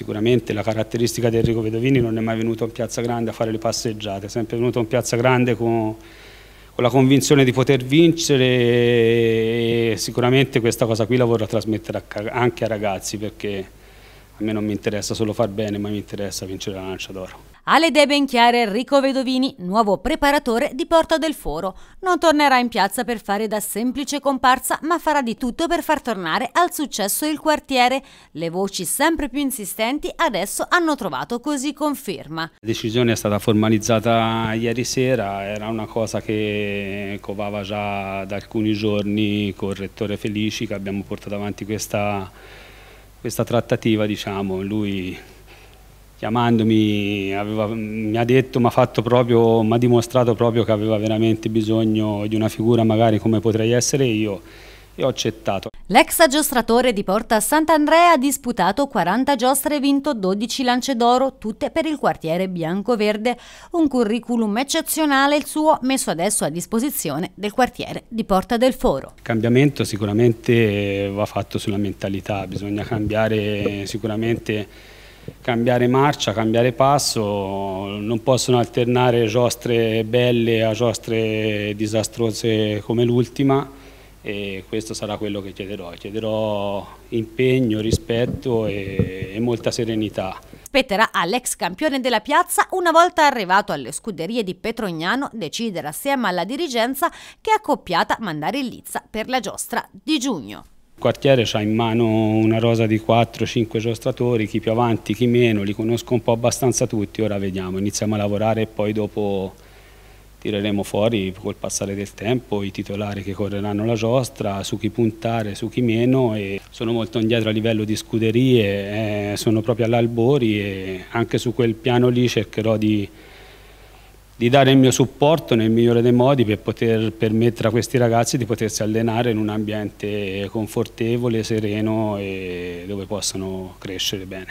Sicuramente la caratteristica di Enrico Vedovini non è mai venuto in Piazza Grande a fare le passeggiate, è sempre venuto in Piazza Grande con, con la convinzione di poter vincere e sicuramente questa cosa qui la vorrà trasmettere anche ai ragazzi perché a me non mi interessa solo far bene, ma mi interessa vincere la lancia d'oro. Alle idee ben chiare Enrico Vedovini, nuovo preparatore di Porta del Foro. Non tornerà in piazza per fare da semplice comparsa, ma farà di tutto per far tornare al successo il quartiere. Le voci sempre più insistenti adesso hanno trovato così conferma. La decisione è stata formalizzata ieri sera, era una cosa che covava già da alcuni giorni con il rettore Felici che abbiamo portato avanti questa questa trattativa, diciamo, lui chiamandomi aveva, mi ha detto, mi ha, fatto proprio, mi ha dimostrato proprio che aveva veramente bisogno di una figura magari come potrei essere io e ho accettato. L'ex agiostratore di Porta Sant'Andrea ha disputato 40 giostre e vinto 12 lance d'oro, tutte per il quartiere bianco-verde. Un curriculum eccezionale il suo, messo adesso a disposizione del quartiere di Porta del Foro. Il cambiamento sicuramente va fatto sulla mentalità, bisogna cambiare sicuramente cambiare marcia, cambiare passo, non possono alternare giostre belle a giostre disastrose come l'ultima e questo sarà quello che chiederò. Chiederò impegno, rispetto e, e molta serenità. Spetterà all'ex campione della piazza, una volta arrivato alle scuderie di Petrognano, decidere assieme alla dirigenza che è accoppiata mandare in lizza per la giostra di giugno. Il quartiere ha in mano una rosa di 4-5 giostratori, chi più avanti, chi meno, li conosco un po' abbastanza tutti, ora vediamo, iniziamo a lavorare e poi dopo tireremo fuori col passare del tempo i titolari che correranno la giostra, su chi puntare, su chi meno e sono molto indietro a livello di scuderie, eh, sono proprio all'Albori e anche su quel piano lì cercherò di, di, dare il mio supporto nel migliore dei modi per poter permettere a questi ragazzi di potersi allenare in un ambiente confortevole, sereno e dove possano crescere bene.